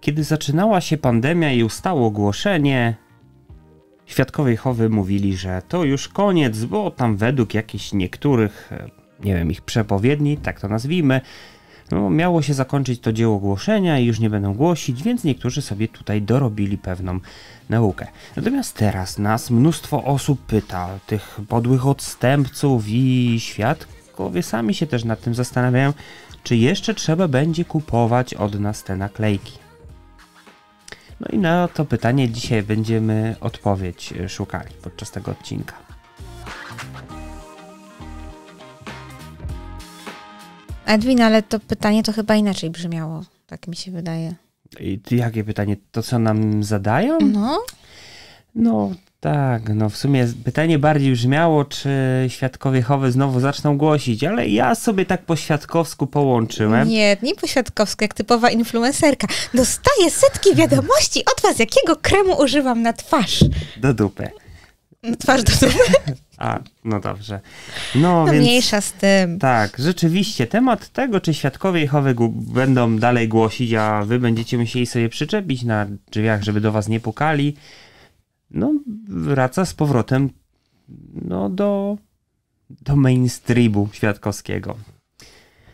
Kiedy zaczynała się pandemia i ustało ogłoszenie, świadkowie chowy mówili, że to już koniec, bo tam według jakichś niektórych, e, nie wiem, ich przepowiedni, tak to nazwijmy, no, miało się zakończyć to dzieło głoszenia i już nie będą głosić, więc niektórzy sobie tutaj dorobili pewną naukę. Natomiast teraz nas mnóstwo osób pyta, tych podłych odstępców i świadkowie sami się też nad tym zastanawiają, czy jeszcze trzeba będzie kupować od nas te naklejki. No i na to pytanie dzisiaj będziemy odpowiedź szukali podczas tego odcinka. Edwin, ale to pytanie to chyba inaczej brzmiało, tak mi się wydaje. I jakie pytanie? To, co nam zadają? No. No, tak, no w sumie pytanie bardziej brzmiało, czy świadkowie Jehowy znowu zaczną głosić, ale ja sobie tak po świadkowsku połączyłem. Nie, nie po świadkowsku, jak typowa influencerka. Dostaję setki wiadomości od was, jakiego kremu używam na twarz. Do dupy. Twarz do dupy. A, no dobrze. No, no więc, mniejsza z tym. Tak, rzeczywiście, temat tego, czy świadkowie Jehowy będą dalej głosić, a wy będziecie musieli sobie przyczepić na drzwiach, żeby do was nie pukali, no, wraca z powrotem no, do, do mainstreamu świadkowskiego.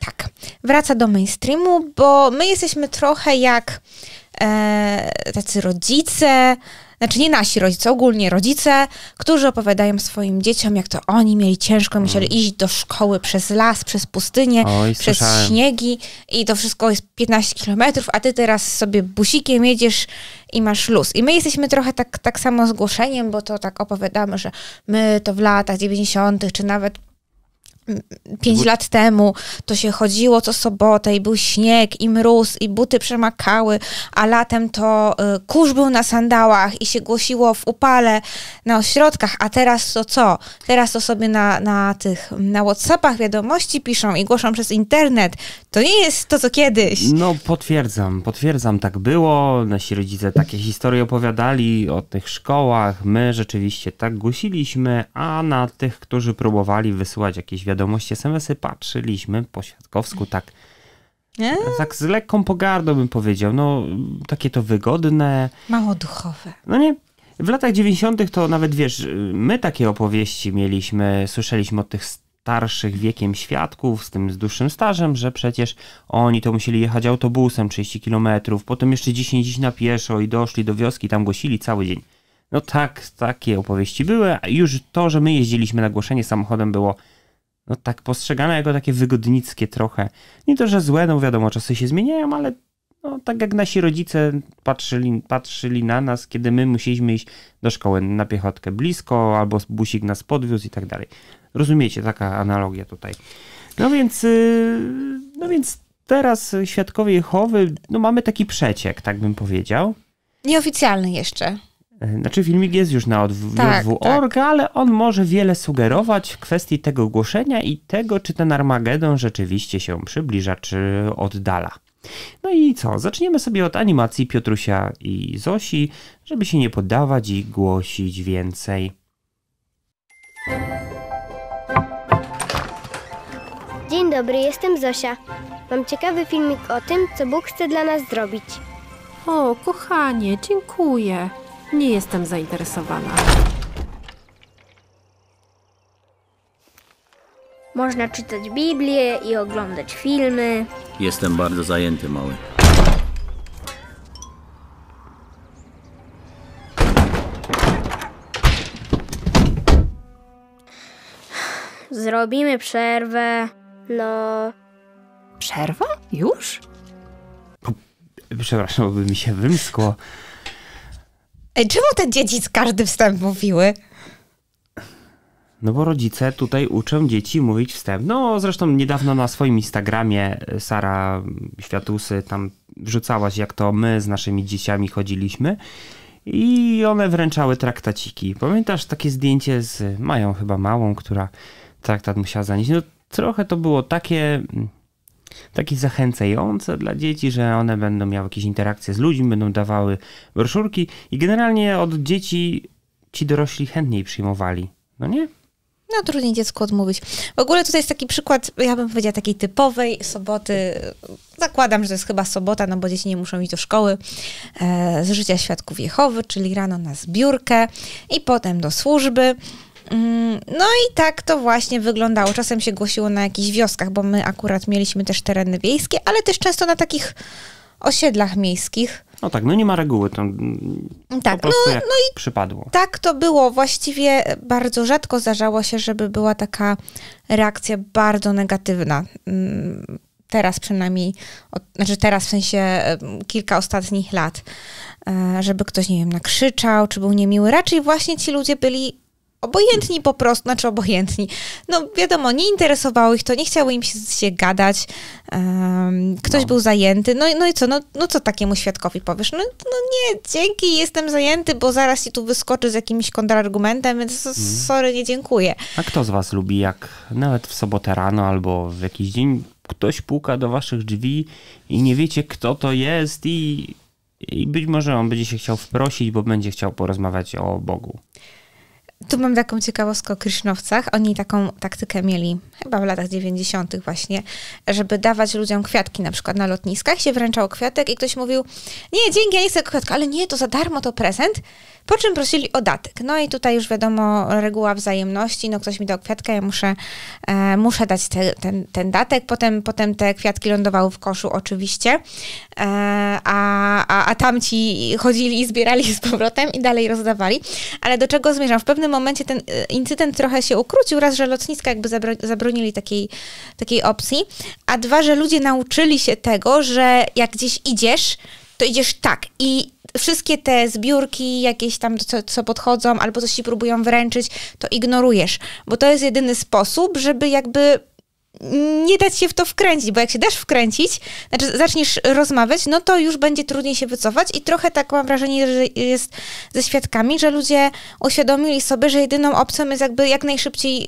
Tak, wraca do mainstreamu, bo my jesteśmy trochę jak e, tacy rodzice, znaczy nie nasi rodzice, ogólnie rodzice, którzy opowiadają swoim dzieciom, jak to oni mieli ciężko, musieli mm. iść do szkoły przez las, przez pustynię, Oj, przez słyszałem. śniegi i to wszystko jest 15 kilometrów, a ty teraz sobie busikiem jedziesz i masz luz. I my jesteśmy trochę tak, tak samo zgłoszeniem, bo to tak opowiadamy, że my to w latach 90. czy nawet pięć lat temu to się chodziło co sobotę i był śnieg i mróz i buty przemakały, a latem to y, kurz był na sandałach i się głosiło w upale na ośrodkach, a teraz to co? Teraz to sobie na, na tych, na Whatsappach wiadomości piszą i głoszą przez internet. To nie jest to, co kiedyś. No potwierdzam, potwierdzam, tak było. Nasi rodzice takie historie opowiadali o tych szkołach. My rzeczywiście tak głosiliśmy, a na tych, którzy próbowali wysyłać jakieś wiadomości wiadomości, SMS-y patrzyliśmy po świadkowsku tak. Nie? Tak z lekką pogardą bym powiedział. No, takie to wygodne. Mało duchowe. No nie. W latach 90. to nawet wiesz, my takie opowieści mieliśmy, słyszeliśmy od tych starszych wiekiem świadków, z tym z dłuższym stażem, że przecież oni to musieli jechać autobusem 30 km, potem jeszcze 10 dziś na pieszo i doszli do wioski, tam głosili cały dzień. No tak, takie opowieści były. Już to, że my jeździliśmy na głoszenie samochodem było no tak postrzegane jako takie wygodnickie trochę. Nie to, że złe, no wiadomo, czasy się zmieniają, ale no, tak jak nasi rodzice patrzyli, patrzyli na nas, kiedy my musieliśmy iść do szkoły na piechotkę blisko, albo busik nas podwiózł i tak dalej. Rozumiecie, taka analogia tutaj. No więc, y, no więc teraz świadkowie Jehowy, no mamy taki przeciek, tak bym powiedział. Nieoficjalny jeszcze. E, znaczy filmik jest już na odw- tak, tak. ale on może wiele sugerować w kwestii tego głoszenia i tego, czy ten Armagedon rzeczywiście się przybliża, czy oddala. No i co? Zaczniemy sobie od animacji Piotrusia i Zosi, żeby się nie poddawać i głosić więcej. Dzień dobry, jestem Zosia. Mam ciekawy filmik o tym, co Bóg chce dla nas zrobić. O, kochanie, dziękuję. Nie jestem zainteresowana. Można czytać Biblię i oglądać filmy. Jestem bardzo zajęty, mały. Zrobimy przerwę. No. Przerwa? Już? Przepraszam, by mi się wymskło. Ej, czemu ten z każdy wstęp mówiły? No bo rodzice tutaj uczą dzieci mówić wstęp. No zresztą niedawno na swoim Instagramie e, Sara Światusy tam wrzucałaś, jak to my z naszymi dzieciami chodziliśmy. I one wręczały traktaciki. Pamiętasz takie zdjęcie z Mają chyba małą, która traktat musiała zanieść? No trochę to było takie mm, takie zachęcające dla dzieci, że one będą miały jakieś interakcje z ludźmi, będą dawały broszurki i generalnie od dzieci ci dorośli chętniej przyjmowali. No nie? No trudniej dziecku odmówić. W ogóle tutaj jest taki przykład, ja bym powiedziała, takiej typowej soboty. Zakładam, że to jest chyba sobota, no bo dzieci nie muszą iść do szkoły. E, z życia świadków Jehowy, czyli rano na zbiórkę i potem do służby. Mm, no i tak to właśnie wyglądało. Czasem się głosiło na jakichś wioskach, bo my akurat mieliśmy też tereny wiejskie, ale też często na takich osiedlach miejskich. No tak, no nie ma reguły, to mm, tak, po no, prostu no, jak no i przypadło. Tak to było. Właściwie bardzo rzadko zdarzało się, żeby była taka reakcja bardzo negatywna. Mm, teraz przynajmniej, znaczy teraz w sensie kilka ostatnich lat, e, żeby ktoś, nie wiem, nakrzyczał, czy był niemiły. Raczej właśnie ci ludzie byli obojętni po prostu, znaczy obojętni. No wiadomo, nie interesowało ich to, nie chciało im się, się gadać, um, ktoś no. był zajęty, no, no i co, no, no co takiemu świadkowi powiesz? No, no nie, dzięki, jestem zajęty, bo zaraz ci tu wyskoczy z jakimś kontrargumentem, więc mm. sorry, nie dziękuję. A kto z was lubi, jak nawet w sobotę rano albo w jakiś dzień ktoś puka do waszych drzwi i nie wiecie, kto to jest i... I być może on będzie się chciał wprosić, bo będzie chciał porozmawiać o Bogu. Tu mam taką ciekawostkę o Krishnowcach. Oni taką taktykę mieli chyba w latach 90. właśnie, żeby dawać ludziom kwiatki na przykład na lotniskach. Się wręczało kwiatek i ktoś mówił, nie, dzięki, ja nie chcę kwiatka, ale nie, to za darmo, to prezent. Po czym prosili o datek. No i tutaj już wiadomo, reguła wzajemności, no ktoś mi dał kwiatkę, ja muszę, e, muszę dać te, ten, ten datek. Potem, potem te kwiatki lądowały w koszu oczywiście, e, a, a, a tamci chodzili i zbierali z powrotem i dalej rozdawali. Ale do czego zmierzam? W pewnym momencie ten e, incydent trochę się ukrócił, raz, że lotniska jakby zabronili takiej, takiej opcji, a dwa, że ludzie nauczyli się tego, że jak gdzieś idziesz, to idziesz tak i wszystkie te zbiórki jakieś tam, co, co podchodzą, albo coś ci próbują wręczyć, to ignorujesz, bo to jest jedyny sposób, żeby jakby nie dać się w to wkręcić, bo jak się dasz wkręcić, znaczy zaczniesz rozmawiać, no to już będzie trudniej się wycofać i trochę tak mam wrażenie, że jest ze świadkami, że ludzie uświadomili sobie, że jedyną opcją jest jakby jak najszybciej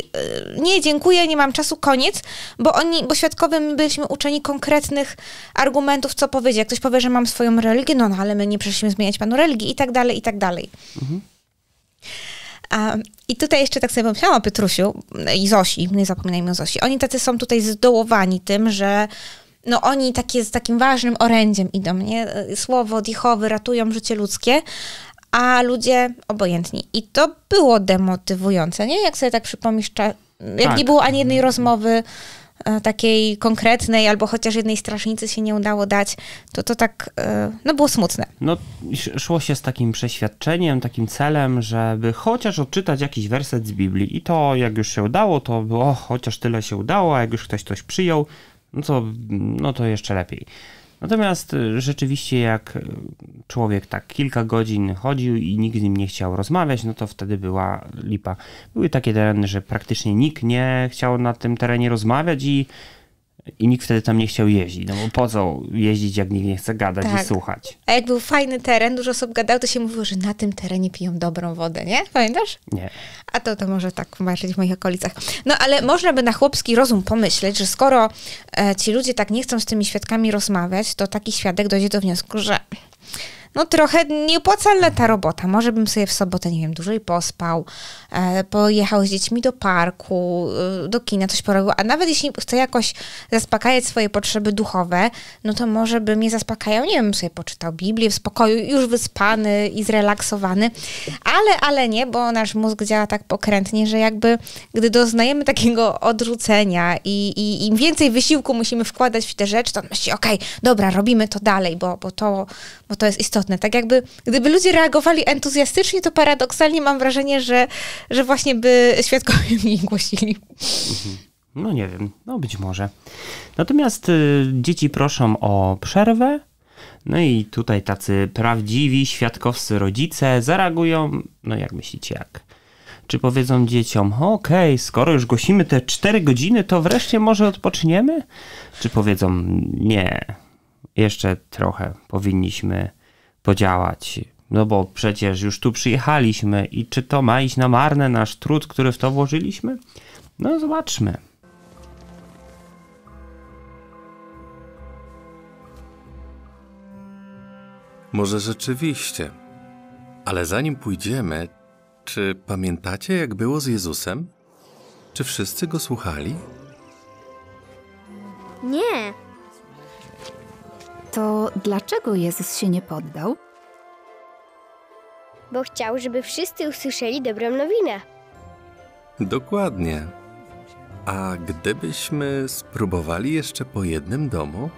e, nie, dziękuję, nie mam czasu, koniec, bo oni, bo świadkowym byliśmy uczeni konkretnych argumentów, co powiedzieć. Jak ktoś powie, że mam swoją religię, no, no ale my nie przeszliśmy zmieniać panu religii i tak dalej, i tak dalej. Mhm. I tutaj jeszcze tak sobie pomyślałam o Piotrusiu i Zosi, nie zapominajmy o Zosi. Oni tacy są tutaj zdołowani tym, że no oni takie z takim ważnym orędziem idą, nie? Słowo dichowy ratują życie ludzkie, a ludzie obojętni. I to było demotywujące, nie? Jak sobie tak przypomnisz, jak tak. nie było ani jednej rozmowy E, takiej konkretnej albo chociaż jednej strasznicy się nie udało dać, to to tak, e, no było smutne. No szło się z takim przeświadczeniem, takim celem, żeby chociaż odczytać jakiś werset z Biblii i to jak już się udało, to było chociaż tyle się udało, a jak już ktoś coś przyjął, no to, no to jeszcze lepiej. Natomiast y, rzeczywiście jak y, człowiek tak kilka godzin chodził i nikt z nim nie chciał rozmawiać, no to wtedy była lipa. Były takie tereny, że praktycznie nikt nie chciał na tym terenie rozmawiać i i nikt wtedy tam nie chciał jeździć. No bo po co jeździć, jak nikt nie chce gadać tak. i słuchać? A jak był fajny teren, dużo osób gadało, to się mówiło, że na tym terenie piją dobrą wodę, nie? Pamiętasz? Nie. A to to może tak marzyć w moich okolicach. No ale można by na chłopski rozum pomyśleć, że skoro e, ci ludzie tak nie chcą z tymi świadkami rozmawiać, to taki świadek dojdzie do wniosku, że no trochę nieopłacalna ta robota. Może bym sobie w sobotę, nie wiem, dłużej pospał, e, pojechał z dziećmi do parku, e, do kina, coś porobił. A nawet jeśli chcę jakoś zaspokajać swoje potrzeby duchowe, no to może bym je zaspokajał, nie wiem, sobie poczytał Biblię w spokoju, już wyspany i zrelaksowany. Ale, ale nie, bo nasz mózg działa tak pokrętnie, że jakby, gdy doznajemy takiego odrzucenia i, i im więcej wysiłku musimy wkładać w te rzeczy to myśli, okej, okay, dobra, robimy to dalej, bo, bo, to, bo to jest istotne istotne. Tak jakby, gdyby ludzie reagowali entuzjastycznie, to paradoksalnie mam wrażenie, że, że właśnie by świadkowie mi głosili. Mhm. No nie wiem, no być może. Natomiast y, dzieci proszą o przerwę, no i tutaj tacy prawdziwi świadkowscy rodzice zareagują, no jak myślicie, jak? Czy powiedzą dzieciom, okej, okay, skoro już głosimy te 4 godziny, to wreszcie może odpoczniemy? Czy powiedzą, nie, jeszcze trochę powinniśmy podziałać. No bo przecież już tu przyjechaliśmy i czy to ma iść na marne nasz trud, który w to włożyliśmy? No zobaczmy. Może rzeczywiście. Ale zanim pójdziemy, czy pamiętacie, jak było z Jezusem? Czy wszyscy go słuchali? Nie, to dlaczego Jezus się nie poddał? Bo chciał, żeby wszyscy usłyszeli dobrą nowinę. Dokładnie. A gdybyśmy spróbowali jeszcze po jednym domu?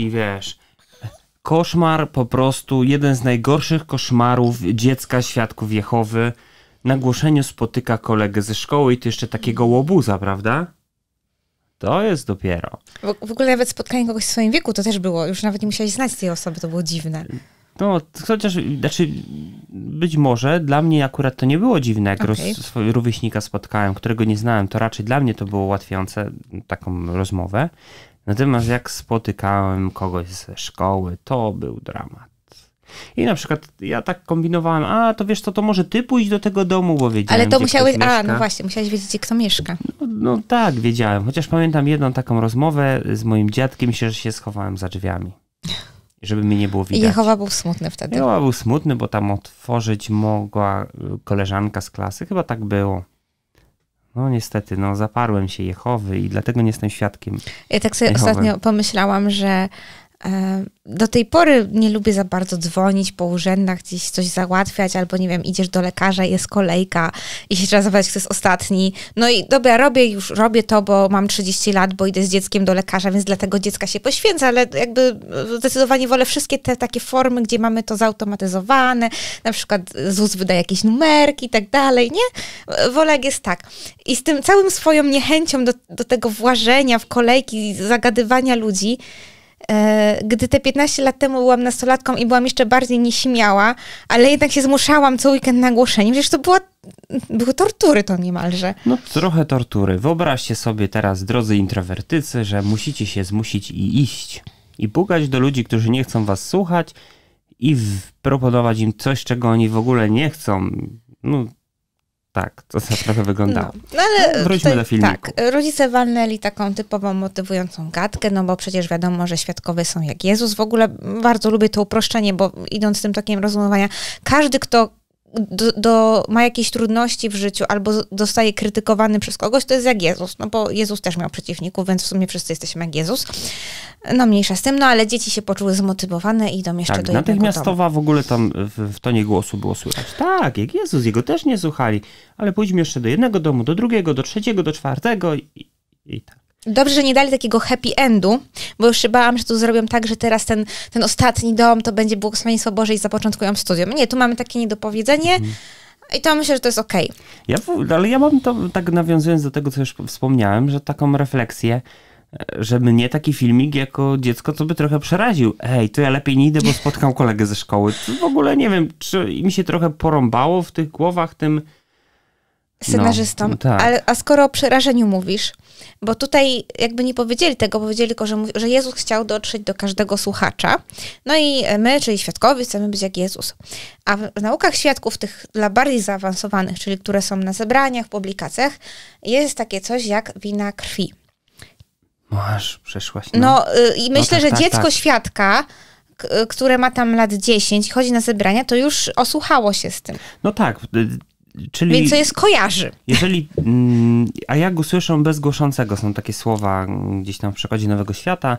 i wiesz, koszmar po prostu, jeden z najgorszych koszmarów dziecka świadków Jehowy. Na głoszeniu spotyka kolegę ze szkoły i to jeszcze takiego łobuza, prawda? To jest dopiero. W, w ogóle nawet spotkanie kogoś w swoim wieku to też było. Już nawet nie musiałeś znać tej osoby, to było dziwne. No, chociaż, znaczy, być może dla mnie akurat to nie było dziwne, jak okay. swojego rówieśnika spotkałem, którego nie znałem, to raczej dla mnie to było ułatwiające taką rozmowę, Natomiast jak spotykałem kogoś ze szkoły, to był dramat. I na przykład ja tak kombinowałem, a to wiesz co, to może ty pójść do tego domu, bo wiedziałem, Ale to musiałeś, a no właśnie, musiałeś wiedzieć, kto mieszka. No, no, tak, wiedziałem. Chociaż pamiętam jedną taką rozmowę z moim dziadkiem, się, że się schowałem za drzwiami. Żeby mnie nie było widać. I Jehowa był smutny wtedy. Jehowa był smutny, bo tam otworzyć mogła koleżanka z klasy. Chyba tak było. No niestety, no zaparłem się Jehowy i dlatego nie jestem świadkiem. Ja tak sobie Jehowy. ostatnio pomyślałam, że E, do tej pory nie lubię za bardzo dzwonić po urzędach, gdzieś coś załatwiać, albo nie wiem, idziesz do lekarza, jest kolejka i się trzeba zobaczyć, kto jest ostatni. No i dobra, robię już, robię to, bo mam 30 lat, bo idę z dzieckiem do lekarza, więc dlatego dziecka się poświęca, ale jakby zdecydowanie wolę wszystkie te takie formy, gdzie mamy to zautomatyzowane, na przykład ZUS wyda jakieś numerki i tak dalej, nie? Wolę jak jest tak. I z tym całym swoją niechęcią do, do tego włażenia w kolejki, zagadywania ludzi, E, gdy te 15 lat temu byłam nastolatką i byłam jeszcze bardziej nieśmiała, ale jednak się zmuszałam co weekend na głoszenie. Przecież to była były tortury to niemalże. No trochę tortury. Wyobraźcie sobie teraz, drodzy introwertycy, że musicie się zmusić i iść. I pukać do ludzi, którzy nie chcą was słuchać i proponować im coś, czego oni w ogóle nie chcą. No, tak, to trochę wyglądało. No, no ale no, wróćmy do filmiku. Tak, rodzice walnęli taką typową, motywującą gadkę, no bo przecież wiadomo, że świadkowie są jak Jezus. W ogóle bardzo lubię to uproszczenie, bo idąc tym tokiem rozumowania, każdy, kto do, do, ma jakieś trudności w życiu albo zostaje krytykowany przez kogoś, to jest jak Jezus. No bo Jezus też miał przeciwników, więc w sumie wszyscy jesteśmy jak Jezus. No mniejsza z tym, no ale dzieci się poczuły zmotywowane i idą jeszcze tak, do natychmiastowa domu. w ogóle tam w, w tonie głosu było słychać. Tak, jak Jezus, jego też nie słuchali, ale pójdźmy jeszcze do jednego domu, do drugiego, do trzeciego, do czwartego i, i tak. Dobrze, że nie dali takiego happy endu, bo już się bałam, że tu zrobią tak, że teraz ten, ten ostatni dom to będzie błogosławieństwo Boże i zapoczątkują studium. Nie, tu mamy takie niedopowiedzenie. Mhm. I to myślę, że to jest okej. Okay. Ja, ale ja mam to, tak nawiązując do tego, co już wspomniałem, że taką refleksję, e, że mnie taki filmik jako dziecko to by trochę przeraził. Ej, to ja lepiej nie idę, bo spotkam kolegę ze szkoły. To w ogóle nie wiem, czy mi się trochę porąbało w tych głowach tym scenarzystą. No, tak. Ale, a skoro o przerażeniu mówisz, bo tutaj jakby nie powiedzieli tego, powiedzieli tylko, że, że Jezus chciał dotrzeć do każdego słuchacza. No i my, czyli świadkowie, chcemy być jak Jezus. A w naukach świadków, tych dla bardziej zaawansowanych, czyli które są na zebraniach, publikacjach, jest takie coś jak wina krwi. Masz, przeszłaś. No, no y, i no myślę, no tak, że tak, tak. dziecko świadka które ma tam lat 10 chodzi na zebrania, to już osłuchało się z tym. No tak, y, Czyli, Więc co jest kojarzy. Jeżeli, mm, a jak usłyszą bez głoszącego, są takie słowa gdzieś tam w przekładzie Nowego Świata.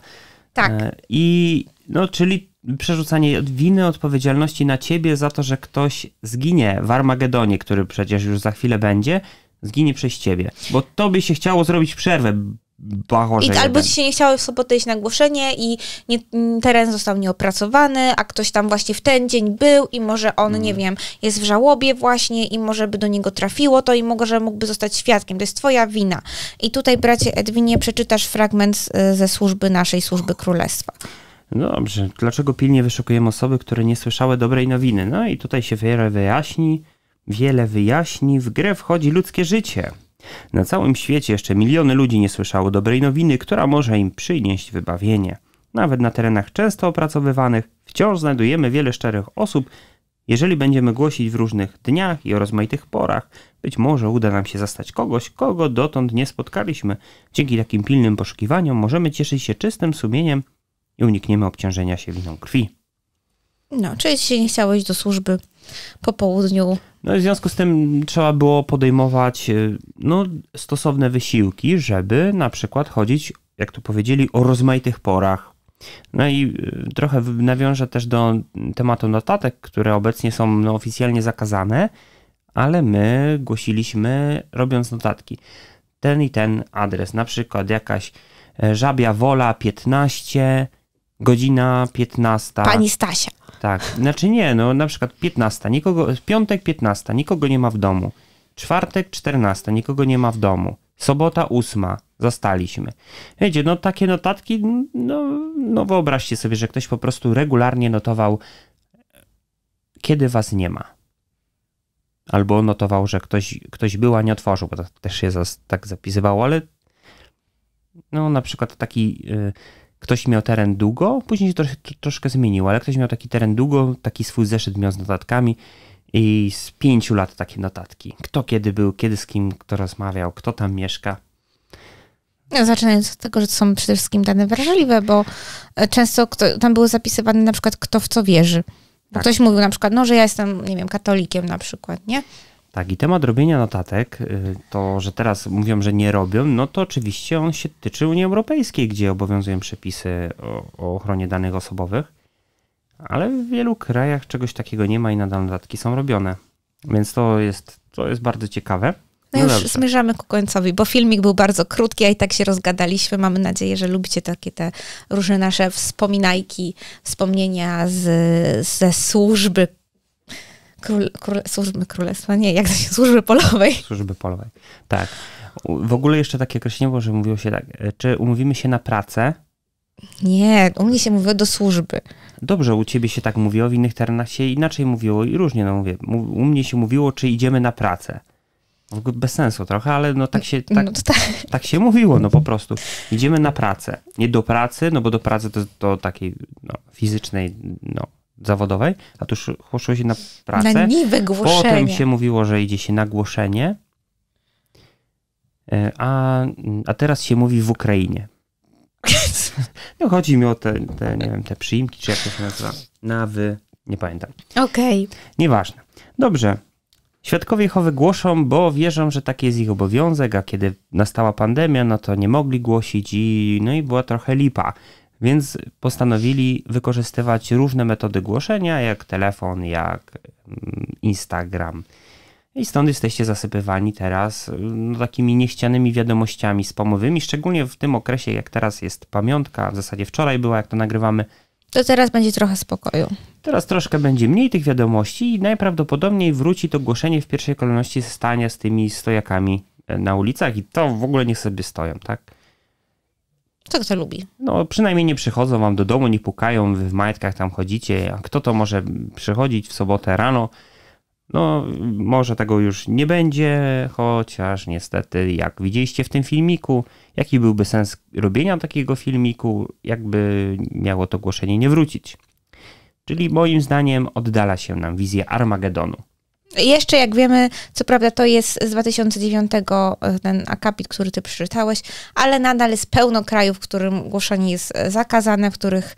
Tak. E, I, no, czyli przerzucanie winy, odpowiedzialności na ciebie za to, że ktoś zginie w Armagedonie, który przecież już za chwilę będzie, zginie przez ciebie. Bo to by się chciało zrobić przerwę, i, albo ci się nie chciało w sobotę iść na głoszenie i nie, mm, teren został nieopracowany, a ktoś tam właśnie w ten dzień był i może on, mm. nie wiem, jest w żałobie właśnie i może by do niego trafiło to i może mógłby zostać świadkiem. To jest twoja wina. I tutaj, bracie Edwinie, przeczytasz fragment e, ze służby naszej, służby królestwa. No dobrze, dlaczego pilnie wyszukujemy osoby, które nie słyszały dobrej nowiny? No i tutaj się wiele wyjaśni, wiele wyjaśni, w grę wchodzi ludzkie życie. Na całym świecie jeszcze miliony ludzi nie słyszało dobrej nowiny, która może im przynieść wybawienie. Nawet na terenach często opracowywanych wciąż znajdujemy wiele szczerych osób. Jeżeli będziemy głosić w różnych dniach i o rozmaitych porach, być może uda nam się zastać kogoś, kogo dotąd nie spotkaliśmy. Dzięki takim pilnym poszukiwaniom możemy cieszyć się czystym sumieniem i unikniemy obciążenia się winą krwi. No, czy się nie chciałeś do służby po południu. No i w związku z tym trzeba było podejmować y, no, stosowne wysiłki, żeby na przykład chodzić, jak to powiedzieli, o rozmaitych porach. No i y, trochę nawiążę też do tematu notatek, które obecnie są no, oficjalnie zakazane, ale my głosiliśmy, robiąc notatki, ten i ten adres, na przykład jakaś e, Żabia Wola 15, godzina 15. Pani Stasia. Tak, znaczy nie, no na przykład 15, nikogo, piątek 15, nikogo nie ma w domu. Czwartek 14, nikogo nie ma w domu. Sobota 8, zastaliśmy. Wiecie, no takie notatki, no, no wyobraźcie sobie, że ktoś po prostu regularnie notował, kiedy was nie ma. Albo notował, że ktoś, ktoś był, a nie otworzył, bo to też się tak zapisywało, ale no na przykład taki... Yy, ktoś miał teren długo, później się troszkę zmieniło, ale ktoś miał taki teren długo, taki swój zeszyt miał z notatkami i z pięciu lat takie notatki. Kto kiedy był, kiedy z kim kto rozmawiał, kto tam mieszka. No, zaczynając od tego, że to są przede wszystkim dane wrażliwe, bo e, często kto, tam były zapisywane na przykład kto w co wierzy. Bo tak. Ktoś mówił na przykład, no, że ja jestem, nie wiem, katolikiem na przykład, nie? Tak, i temat robienia notatek, y, to że teraz mówią, że nie robią, no to oczywiście on się tyczy Unii Europejskiej, gdzie obowiązują przepisy o, o ochronie danych osobowych, ale w wielu krajach czegoś takiego nie ma i nadal notatki są robione. Więc to jest, to jest bardzo ciekawe. No, no już dobrze. zmierzamy ku końcowi, bo filmik był bardzo krótki, a i tak się rozgadaliśmy. Mamy nadzieję, że lubicie takie te różne nasze wspominajki, wspomnienia z, ze służby Król, króle, służby królestwa, nie, jak to się, służby polowej. Służby polowej, tak. W ogóle jeszcze takie określenie było, że mówiło się tak, e, czy umówimy się na pracę? Nie, u mnie się mówiło do służby. Dobrze, u ciebie się tak mówiło, w innych terenach się inaczej mówiło i różnie, no mówię. U mnie się mówiło, czy idziemy na pracę. Bez sensu trochę, ale no tak się, tak, no tak. tak. się mówiło, no po prostu. Idziemy na pracę. Nie do pracy, no bo do pracy to, to takiej no, fizycznej, no zawodowej, a tu szło się na pracę. Na niby głoszenie. Potem się mówiło, że idzie się na głoszenie, e, a, a teraz się mówi w Ukrainie. No, chodzi mi o te, te, nie wiem, te przyimki, czy jak to się nazywa. Nawy, nie pamiętam. Okej. Okay. Nieważne. Dobrze. Świadkowie Jehowy głoszą, bo wierzą, że taki jest ich obowiązek, a kiedy nastała pandemia, no to nie mogli głosić i no i była trochę lipa. Więc postanowili wykorzystywać różne metody głoszenia, jak telefon, jak mm, Instagram. I stąd jesteście zasypywani teraz mm, no, takimi niechcianymi wiadomościami spamowymi, szczególnie w tym okresie, jak teraz jest pamiątka, w zasadzie wczoraj była, jak to nagrywamy. To teraz będzie trochę spokoju. Teraz troszkę będzie mniej tych wiadomości i najprawdopodobniej wróci to głoszenie w pierwszej kolejności stania z tymi stojakami e, na ulicach i to w ogóle niech sobie stoją, tak? Co kto lubi? No, przynajmniej nie przychodzą wam do domu, nie pukają, wy w majtkach tam chodzicie. A kto to może przychodzić w sobotę rano? No, może tego już nie będzie, chociaż niestety, jak widzieliście w tym filmiku, jaki byłby sens robienia takiego filmiku, jakby miało to głoszenie nie wrócić. Czyli moim zdaniem oddala się nam wizja Armagedonu. Jeszcze jak wiemy, co prawda to jest z 2009 e, ten akapit, który ty przeczytałeś, ale nadal jest pełno krajów, w którym głoszenie jest e, zakazane, w których,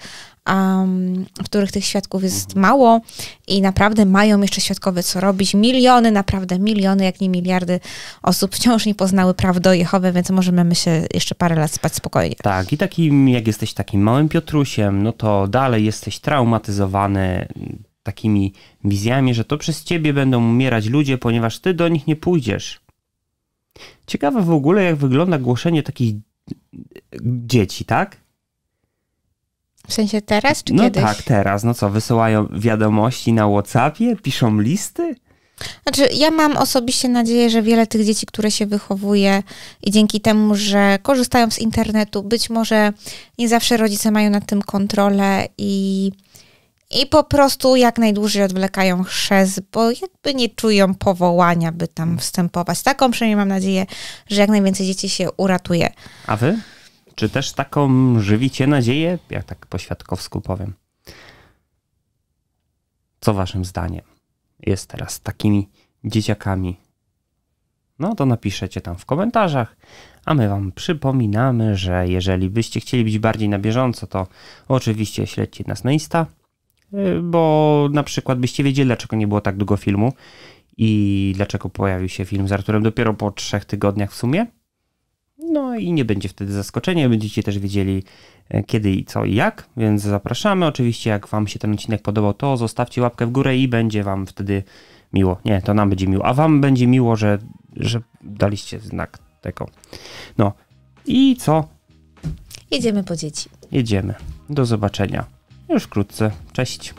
um, w których tych świadków jest mhm. mało i naprawdę mają jeszcze świadkowie co robić. Miliony, naprawdę miliony, jak nie miliardy osób wciąż nie poznały praw do Jehowy, więc możemy my się jeszcze parę lat spać spokojnie. Tak, i takim, jak jesteś takim małym Piotrusiem, no to dalej jesteś traumatyzowany takimi wizjami, że to przez ciebie będą umierać ludzie, ponieważ ty do nich nie pójdziesz. Ciekawe w ogóle, jak wygląda głoszenie takich dzieci, tak? W sensie teraz czy no kiedyś? No tak, teraz. No co, wysyłają wiadomości na Whatsappie, piszą listy? Znaczy, ja mam osobiście nadzieję, że wiele tych dzieci, które się wychowuje i dzięki temu, że korzystają z internetu, być może nie zawsze rodzice mają nad tym kontrolę i i po prostu jak najdłużej odwlekają chrzest, bo jakby nie czują powołania, by tam mm. wstępować. Taką przynajmniej mam nadzieję, że jak najwięcej dzieci się uratuje. A wy? Czy też taką żywicie nadzieję? Jak tak po świadkowsku powiem. Co waszym zdaniem jest teraz takimi dzieciakami? No to napiszecie tam w komentarzach, a my wam przypominamy, że jeżeli byście chcieli być bardziej na bieżąco, to oczywiście śledźcie nas na Insta, bo na przykład byście wiedzieli, dlaczego nie było tak długo filmu i dlaczego pojawił się film z Arturem dopiero po trzech tygodniach w sumie. No i nie będzie wtedy zaskoczenia, będziecie też wiedzieli e, kiedy i co i jak, więc zapraszamy. Oczywiście jak Wam się ten odcinek podobał, to zostawcie łapkę w górę i będzie Wam wtedy miło. Nie, to nam będzie miło, a Wam będzie miło, że, że daliście znak tego. No i co? Jedziemy po dzieci. Jedziemy. Do zobaczenia. Już wkrótce. Cześć.